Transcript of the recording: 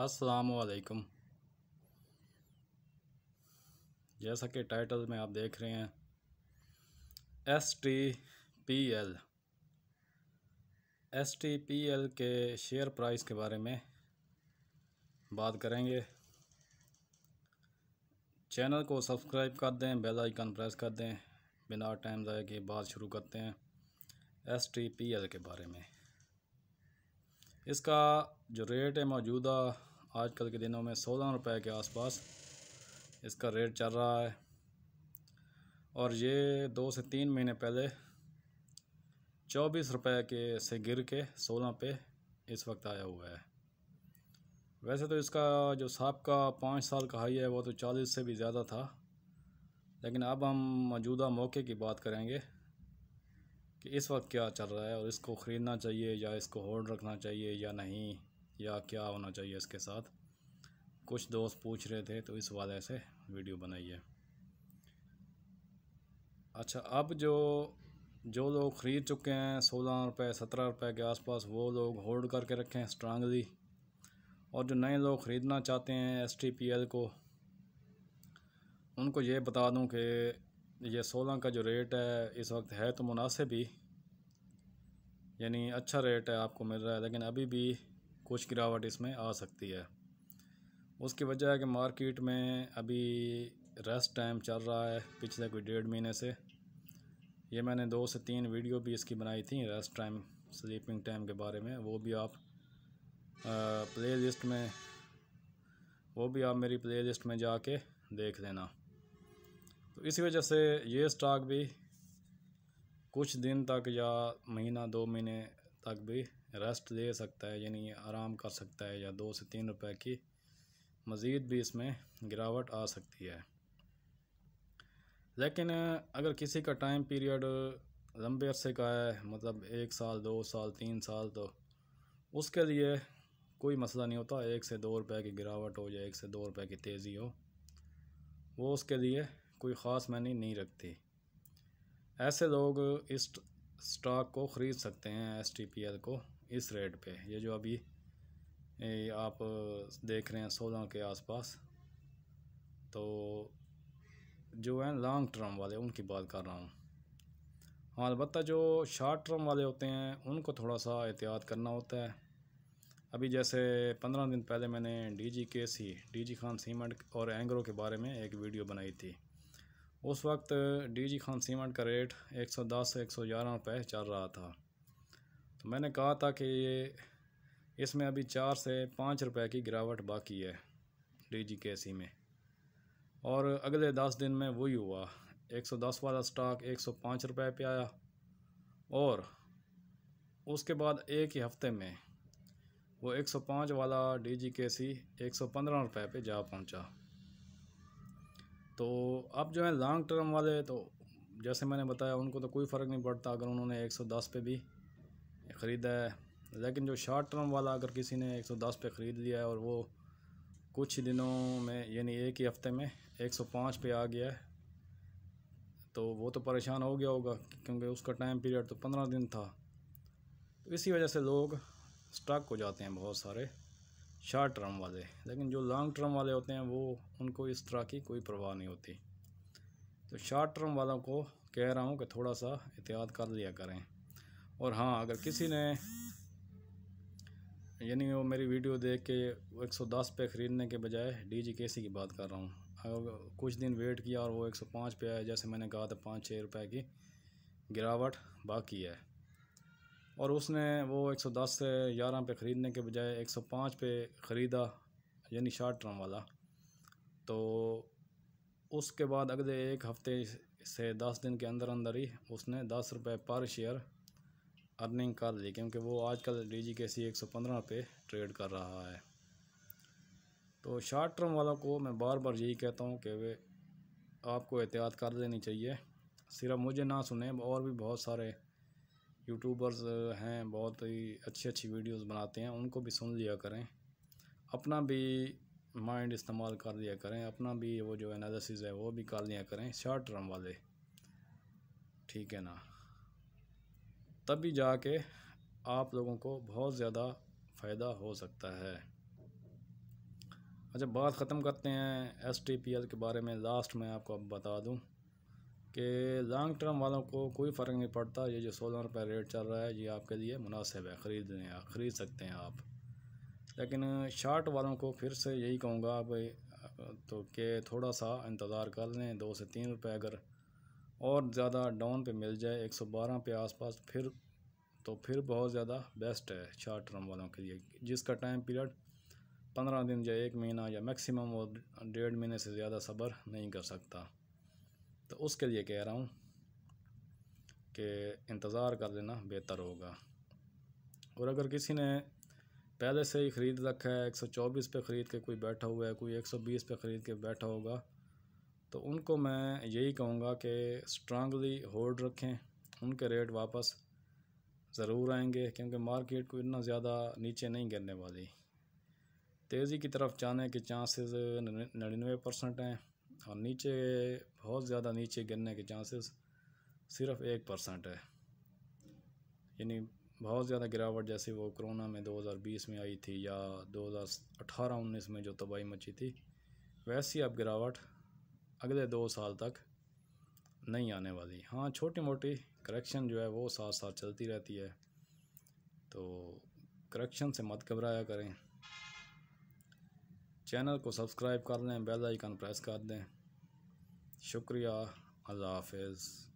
असलकम जैसा कि टाइटल में आप देख रहे हैं S T P L S T P L के शेयर प्राइस के बारे में बात करेंगे चैनल को सब्सक्राइब कर दें बेल आइकन प्रेस कर दें बिना टाइम ज़ाया के बात शुरू करते हैं एस टी पी एल के बारे में इसका जो रेट है मौजूदा आजकल के दिनों में सोलह रुपए के आसपास इसका रेट चल रहा है और ये दो से तीन महीने पहले चौबीस रुपए के से गिर के सोलह पे इस वक्त आया हुआ है वैसे तो इसका जो साहब का पाँच साल का हाई है वो तो चालीस से भी ज़्यादा था लेकिन अब हम मौजूदा मौके की बात करेंगे कि इस वक्त क्या चल रहा है और इसको ख़रीदना चाहिए या इसको होल्ड रखना चाहिए या नहीं या क्या होना चाहिए इसके साथ कुछ दोस्त पूछ रहे थे तो इस वाले से वीडियो बनाई है अच्छा अब जो जो लोग ख़रीद चुके हैं सोलह रुपये सत्रह रुपये के आसपास वो लोग होल्ड करके रखें स्ट्रांगली और जो नए लोग ख़रीदना चाहते हैं एस टी पी एल को उनको ये बता दूं कि ये सोलह का जो रेट है इस वक्त है तो मुनासिब ही यानी अच्छा रेट है आपको मिल रहा है लेकिन अभी भी कुछ गिरावट इसमें आ सकती है उसकी वजह है कि मार्केट में अभी रेस्ट टाइम चल रहा है पिछले कोई डेढ़ महीने से ये मैंने दो से तीन वीडियो भी इसकी बनाई थी रेस्ट टाइम स्लीपिंग टाइम के बारे में वो भी आप प्ले लिस्ट में वो भी आप मेरी प्ले लिस्ट में जाके देख लेना तो इसी वजह से ये स्टॉक भी कुछ दिन तक या महीना दो महीने तक भी रेस्ट दे सकता है यानी आराम कर सकता है या दो से तीन रुपए की मज़ीद भी इसमें गिरावट आ सकती है लेकिन अगर किसी का टाइम पीरियड लंबे अरसे का है मतलब एक साल दो साल तीन साल तो उसके लिए कोई मसला नहीं होता एक से दो रुपए की गिरावट हो या एक से दो रुपए की तेज़ी हो वो उसके लिए कोई ख़ास मायने नहीं रखती ऐसे लोग इस स्टॉक को ख़रीद सकते हैं एस टी पी एल को इस रेट पे ये जो अभी ये आप देख रहे हैं सोलह के आसपास तो जो हैं लॉन्ग टर्म वाले उनकी बात कर रहा हूँ हाँ अलबत् जो शॉर्ट टर्म वाले होते हैं उनको थोड़ा सा एहतियात करना होता है अभी जैसे पंद्रह दिन पहले मैंने D G K C D G Khan cement और एंग्रो के बारे में एक वीडियो बनाई थी उस वक्त डीजी खान सीमेंट का रेट 110 से 111 रुपए चल रहा था तो मैंने कहा था कि ये इसमें अभी चार से पाँच रुपए की गिरावट बाकी है डीजी सी में और अगले दस दिन में वही हुआ 110 वाला स्टॉक 105 रुपए पे आया और उसके बाद एक ही हफ्ते में वो 105 वाला डी जी के सी एक सौ पंद्रह रुपये पर जा पहुँचा तो अब जो है लॉन्ग टर्म वाले तो जैसे मैंने बताया उनको तो कोई फ़र्क नहीं पड़ता अगर उन्होंने 110 पे भी ख़रीदा है लेकिन जो शॉर्ट टर्म वाला अगर किसी ने 110 पे ख़रीद लिया है और वो कुछ दिनों में यानी एक ही हफ़्ते में 105 पे आ गया है तो वो तो परेशान हो गया होगा क्योंकि उसका टाइम पीरियड तो पंद्रह दिन था तो इसी वजह से लोग स्टक हो जाते हैं बहुत सारे शॉर्ट टर्म वाले लेकिन जो लॉन्ग टर्म वाले होते हैं वो उनको इस तरह की कोई परवाह नहीं होती तो शॉर्ट टर्म वालों को कह रहा हूँ कि थोड़ा सा एहतियात कर लिया करें और हाँ अगर किसी ने यानी वो मेरी वीडियो देख के एक सौ दस पे ख़रीदने के बजाय डी जी के सी की बात कर रहा हूँ अगर कुछ दिन वेट किया और वो एक सौ पाँच पे आया जैसे मैंने कहा था पाँच छः रुपए की गिरावट बाकी है और उसने वो 110 से 11 पे ख़रीदने के बजाय 105 पे ख़रीदा यानी शार्ट टर्म वाला तो उसके बाद अगले एक हफ़्ते से दस दिन के अंदर अंदर ही उसने दस रुपये पर शेयर अर्निंग कर ली क्योंकि वो आजकल डी जी के सी एक सौ पंद्रह पे ट्रेड कर रहा है तो शार्ट टर्म वालों को मैं बार बार यही कहता हूँ कि वे आपको एहतियात कर लेनी चाहिए सिर्फ मुझे ना सुने और भी बहुत सारे यूट्यूबर्स हैं बहुत ही अच्छी अच्छी वीडियोस बनाते हैं उनको भी सुन लिया करें अपना भी माइंड इस्तेमाल कर लिया करें अपना भी वो जो एनालिसिस है वो भी कर लिया करें शॉर्ट टर्म वाले ठीक है ना तभी जाके आप लोगों को बहुत ज़्यादा फ़ायदा हो सकता है अच्छा बात ख़त्म करते हैं एस के बारे में लास्ट में आपको अब बता दूँ कि लॉन्ग टर्म वालों को कोई फ़र्क नहीं पड़ता ये जो सोलह रुपये रेट चल रहा है ये आपके लिए मुनासिब है ख़रीद ख़रीद सकते हैं आप लेकिन शार्ट वालों को फिर से यही कहूँगा भाई तो कि थोड़ा सा इंतज़ार कर लें दो से तीन रुपये अगर और ज़्यादा डाउन पे मिल जाए एक सौ बारह पे आसपास फिर तो फिर बहुत ज़्यादा बेस्ट है शार्ट टर्म वालों के लिए जिसका टाइम पीरियड पंद्रह दिन या एक महीना या मैक्सिमम वो डेढ़ महीने से ज़्यादा सब्र नहीं कर सकता तो उसके लिए कह रहा हूँ कि इंतज़ार कर लेना बेहतर होगा और अगर किसी ने पहले से ही ख़रीद रखा है एक सौ चौबीस पे ख़रीद के कोई बैठा हुआ है कोई एक सौ बीस पे ख़रीद के बैठा होगा तो उनको मैं यही कहूँगा कि स्ट्रांगली होल्ड रखें उनके रेट वापस ज़रूर आएंगे क्योंकि मार्केट को इतना ज़्यादा नीचे नहीं गिरने वाली तेज़ी की तरफ जाने के चांसेस नड़िनवे परसेंट हैं और हाँ, नीचे बहुत ज़्यादा नीचे गिरने के चांसेस सिर्फ एक परसेंट है यानी बहुत ज़्यादा गिरावट जैसे वो कोरोना में 2020 में आई थी या 2018-19 में जो तबाही मची थी वैसी अब गिरावट अगले दो साल तक नहीं आने वाली हाँ छोटी मोटी करेक्शन जो है वो साथ साथ चलती रहती है तो करेक्शन से मत घबराया करें चैनल को सब्सक्राइब कर लें बेल आइकन प्रेस कर दें शुक्रिया अल्लाह हाफिज़